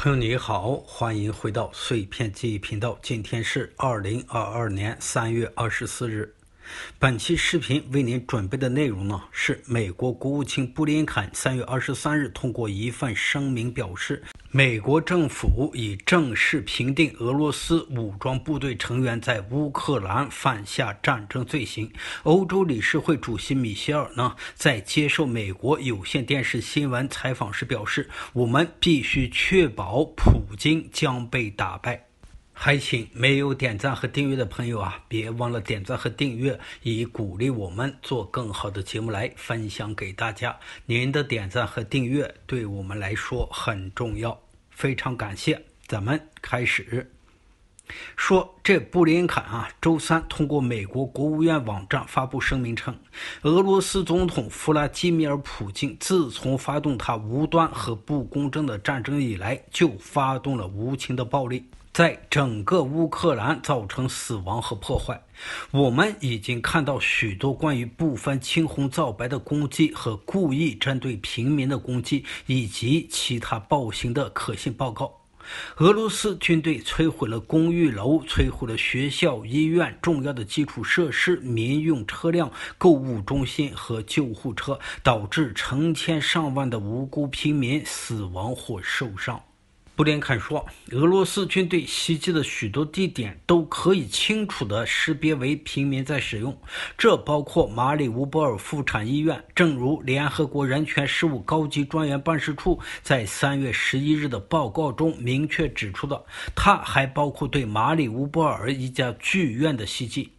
朋友你好，欢迎回到碎片记忆频道。今天是二零二二年三月二十四日，本期视频为您准备的内容呢是美国国务卿布林肯三月二十三日通过一份声明表示。美国政府已正式评定俄罗斯武装部队成员在乌克兰犯下战争罪行。欧洲理事会主席米歇尔呢在接受美国有线电视新闻采访时表示：“我们必须确保普京将被打败。”还请没有点赞和订阅的朋友啊，别忘了点赞和订阅，以鼓励我们做更好的节目来分享给大家。您的点赞和订阅对我们来说很重要，非常感谢。咱们开始说，这布林肯啊，周三通过美国国务院网站发布声明称，俄罗斯总统弗拉基米尔·普京自从发动他无端和不公正的战争以来，就发动了无情的暴力。在整个乌克兰造成死亡和破坏，我们已经看到许多关于不分青红皂白的攻击和故意针对平民的攻击以及其他暴行的可信报告。俄罗斯军队摧毁了公寓楼、摧毁了学校、医院、重要的基础设施、民用车辆、购物中心和救护车，导致成千上万的无辜平民死亡或受伤。布林肯说，俄罗斯军队袭击的许多地点都可以清楚地识别为平民在使用，这包括马里乌波尔妇产医院。正如联合国人权事务高级专员办事处在三月十一日的报告中明确指出的，它还包括对马里乌波尔一家剧院的袭击。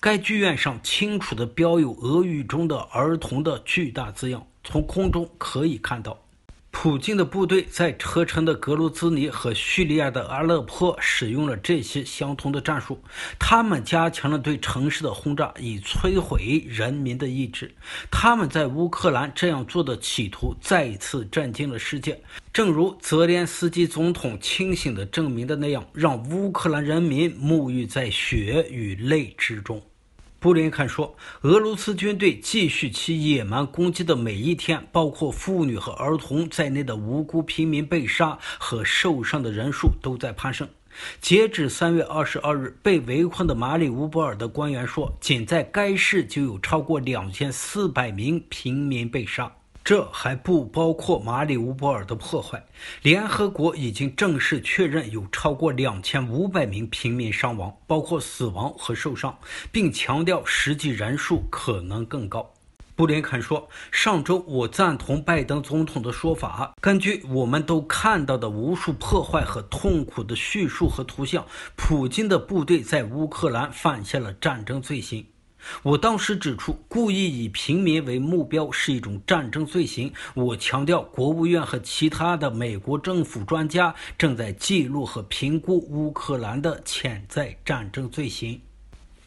该剧院上清楚地标有俄语中的“儿童的巨大”字样，从空中可以看到。普京的部队在车臣的格鲁兹尼和叙利亚的阿勒颇使用了这些相同的战术。他们加强了对城市的轰炸，以摧毁人民的意志。他们在乌克兰这样做的企图再一次震惊了世界。正如泽连斯基总统清醒地证明的那样，让乌克兰人民沐浴在血与泪之中。布林肯说：“俄罗斯军队继续其野蛮攻击的每一天，包括妇女和儿童在内的无辜平民被杀和受伤的人数都在攀升。截至三月二十二日，被围困的马里乌波尔的官员说，仅在该市就有超过两千四百名平民被杀。”这还不包括马里乌波尔的破坏。联合国已经正式确认有超过两千五百名平民伤亡，包括死亡和受伤，并强调实际人数可能更高。布林肯说：“上周我赞同拜登总统的说法，根据我们都看到的无数破坏和痛苦的叙述和图像，普京的部队在乌克兰犯下了战争罪行。”我当时指出，故意以平民为目标是一种战争罪行。我强调，国务院和其他的美国政府专家正在记录和评估乌克兰的潜在战争罪行。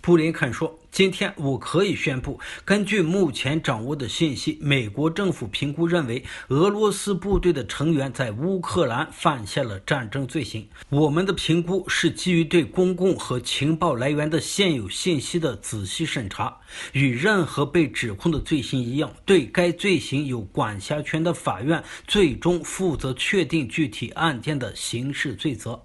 布林肯说：“今天我可以宣布，根据目前掌握的信息，美国政府评估认为，俄罗斯部队的成员在乌克兰犯下了战争罪行。我们的评估是基于对公共和情报来源的现有信息的仔细审查。与任何被指控的罪行一样，对该罪行有管辖权的法院最终负责确定具体案件的刑事罪责。”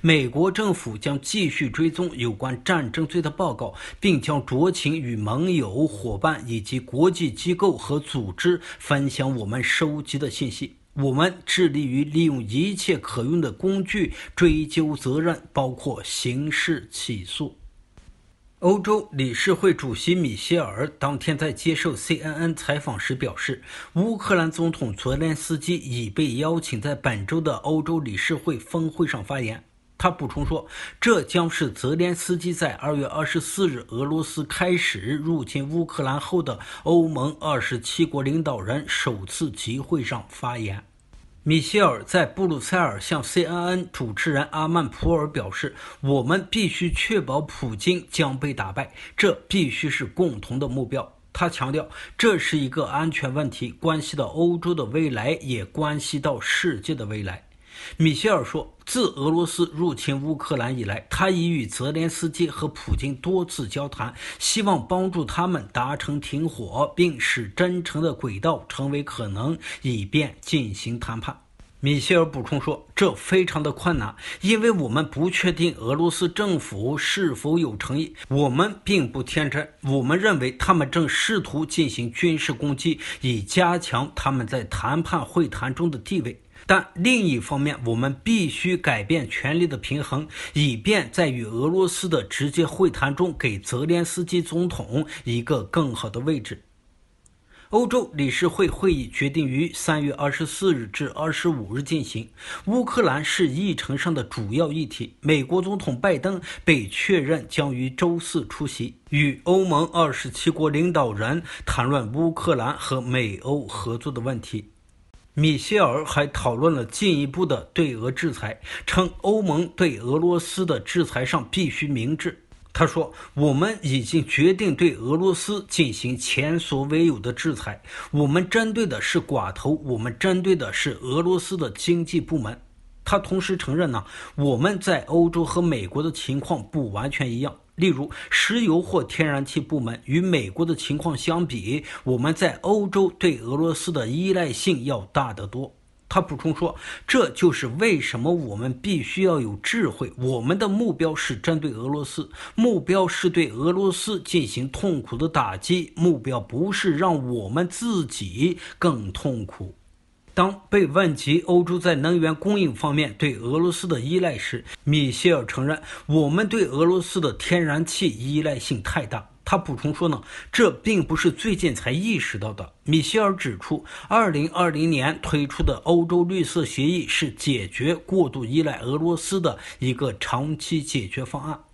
美国政府将继续追踪有关战争罪的报告，并将酌情与盟友、伙伴以及国际机构和组织分享我们收集的信息。我们致力于利用一切可用的工具追究责任，包括刑事起诉。欧洲理事会主席米歇尔当天在接受 CNN 采访时表示，乌克兰总统泽连斯基已被邀请在本周的欧洲理事会峰会上发言。他补充说，这将是泽连斯基在2月24日俄罗斯开始入侵乌克兰后的欧盟27国领导人首次集会上发言。米歇尔在布鲁塞尔向 CNN 主持人阿曼普尔表示：“我们必须确保普京将被打败，这必须是共同的目标。”他强调，这是一个安全问题，关系到欧洲的未来，也关系到世界的未来。米歇尔说：“自俄罗斯入侵乌克兰以来，他已与泽连斯基和普京多次交谈，希望帮助他们达成停火，并使真诚的轨道成为可能，以便进行谈判。”米歇尔补充说：“这非常的困难，因为我们不确定俄罗斯政府是否有诚意。我们并不天真，我们认为他们正试图进行军事攻击，以加强他们在谈判会谈中的地位。”但另一方面，我们必须改变权力的平衡，以便在与俄罗斯的直接会谈中给泽连斯基总统一个更好的位置。欧洲理事会会议决定于3月24日至25日进行，乌克兰是议程上的主要议题。美国总统拜登被确认将于周四出席，与欧盟27国领导人谈论乌克兰和美欧合作的问题。米歇尔还讨论了进一步的对俄制裁，称欧盟对俄罗斯的制裁上必须明智。他说：“我们已经决定对俄罗斯进行前所未有的制裁，我们针对的是寡头，我们针对的是俄罗斯的经济部门。”他同时承认呢，我们在欧洲和美国的情况不完全一样。例如，石油或天然气部门与美国的情况相比，我们在欧洲对俄罗斯的依赖性要大得多。他补充说：“这就是为什么我们必须要有智慧。我们的目标是针对俄罗斯，目标是对俄罗斯进行痛苦的打击，目标不是让我们自己更痛苦。”当被问及欧洲在能源供应方面对俄罗斯的依赖时，米歇尔承认我们对俄罗斯的天然气依赖性太大。他补充说呢，这并不是最近才意识到的。米歇尔指出，2020年推出的欧洲绿色协议是解决过度依赖俄罗斯的一个长期解决方案。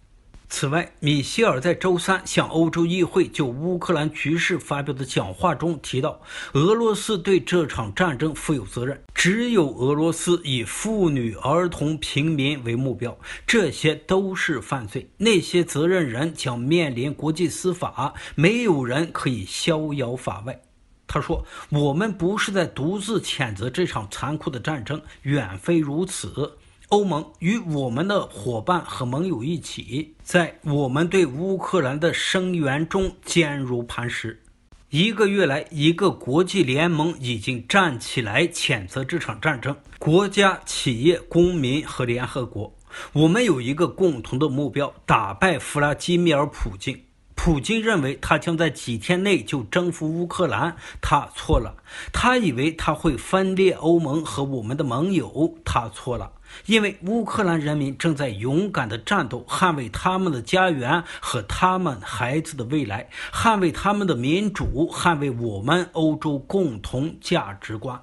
此外，米歇尔在周三向欧洲议会就乌克兰局势发表的讲话中提到，俄罗斯对这场战争负有责任。只有俄罗斯以妇女、儿童、平民为目标，这些都是犯罪。那些责任人将面临国际司法，没有人可以逍遥法外。他说：“我们不是在独自谴责这场残酷的战争，远非如此。”欧盟与我们的伙伴和盟友一起，在我们对乌克兰的声援中坚如磐石。一个月来，一个国际联盟已经站起来谴责这场战争。国家、企业、公民和联合国，我们有一个共同的目标：打败弗拉基米尔·普京。普京认为他将在几天内就征服乌克兰，他错了。他以为他会分裂欧盟和我们的盟友，他错了。因为乌克兰人民正在勇敢地战斗，捍卫他们的家园和他们孩子的未来，捍卫他们的民主，捍卫我们欧洲共同价值观。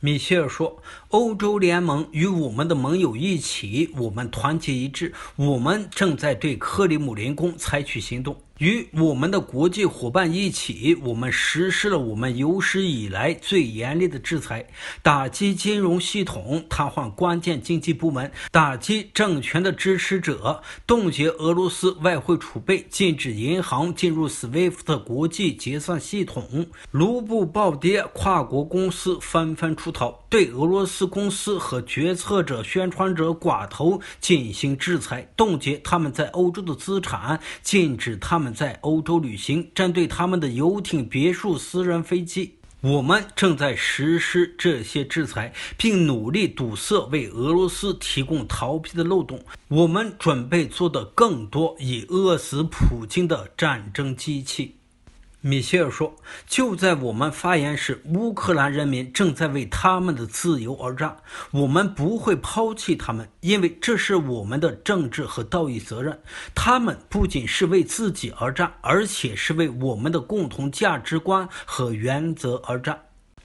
米歇尔说：“欧洲联盟与我们的盟友一起，我们团结一致，我们正在对克里姆林宫采取行动。”与我们的国际伙伴一起，我们实施了我们有史以来最严厉的制裁，打击金融系统瘫痪关键经济部门，打击政权的支持者，冻结俄罗斯外汇储备，禁止银行进入 SWIFT 国际结算系统，卢布暴跌，跨国公司纷纷出逃，对俄罗斯公司和决策者、宣传者、寡头进行制裁，冻结他们在欧洲的资产，禁止他们。在欧洲旅行，针对他们的游艇、别墅、私人飞机。我们正在实施这些制裁，并努力堵塞为俄罗斯提供逃避的漏洞。我们准备做的更多，以饿死普京的战争机器。米歇尔说：“就在我们发言时，乌克兰人民正在为他们的自由而战。我们不会抛弃他们，因为这是我们的政治和道义责任。他们不仅是为自己而战，而且是为我们的共同价值观和原则而战。”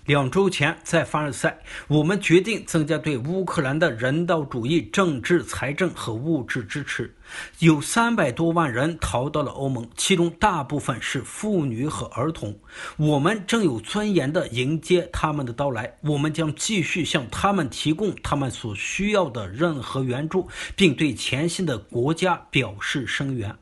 两周前，在凡尔赛，我们决定增加对乌克兰的人道主义、政治、财政和物质支持。有三百多万人逃到了欧盟，其中大部分是妇女和儿童。我们正有尊严地迎接他们的到来。我们将继续向他们提供他们所需要的任何援助，并对前线的国家表示声援。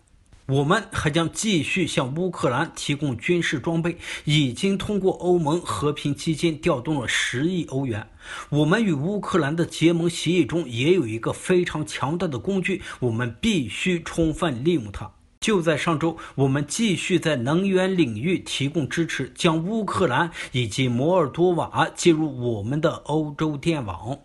我们还将继续向乌克兰提供军事装备，已经通过欧盟和平基金调动了十亿欧元。我们与乌克兰的结盟协议中也有一个非常强大的工具，我们必须充分利用它。就在上周，我们继续在能源领域提供支持，将乌克兰以及摩尔多瓦接入我们的欧洲电网。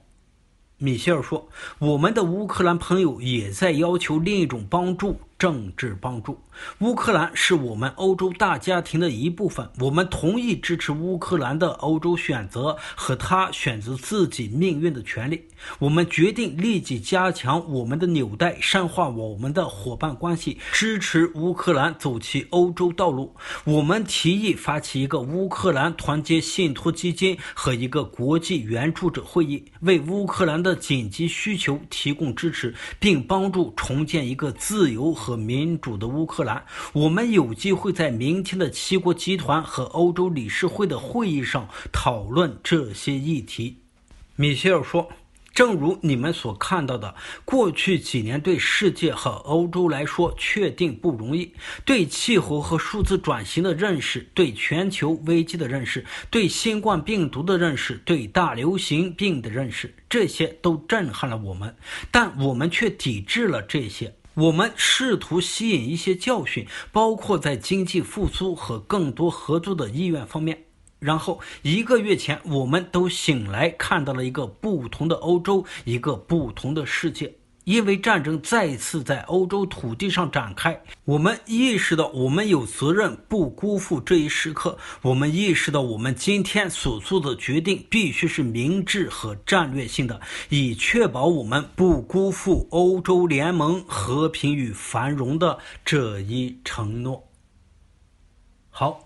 米歇尔说：“我们的乌克兰朋友也在要求另一种帮助。”政治帮助乌克兰是我们欧洲大家庭的一部分。我们同意支持乌克兰的欧洲选择和他选择自己命运的权利。我们决定立即加强我们的纽带，深化我们的伙伴关系，支持乌克兰走其欧洲道路。我们提议发起一个乌克兰团结信托基金和一个国际援助者会议，为乌克兰的紧急需求提供支持，并帮助重建一个自由。和民主的乌克兰，我们有机会在明天的七国集团和欧洲理事会的会议上讨论这些议题。”米歇尔说：“正如你们所看到的，过去几年对世界和欧洲来说确定不容易。对气候和数字转型的认识，对全球危机的认识，对新冠病毒的认识，对大流行病的认识，这些都震撼了我们，但我们却抵制了这些。”我们试图吸引一些教训，包括在经济复苏和更多合作的意愿方面。然后一个月前，我们都醒来看到了一个不同的欧洲，一个不同的世界。因为战争再一次在欧洲土地上展开，我们意识到我们有责任不辜负这一时刻。我们意识到我们今天所做的决定必须是明智和战略性的，以确保我们不辜负欧洲联盟和平与繁荣的这一承诺。好。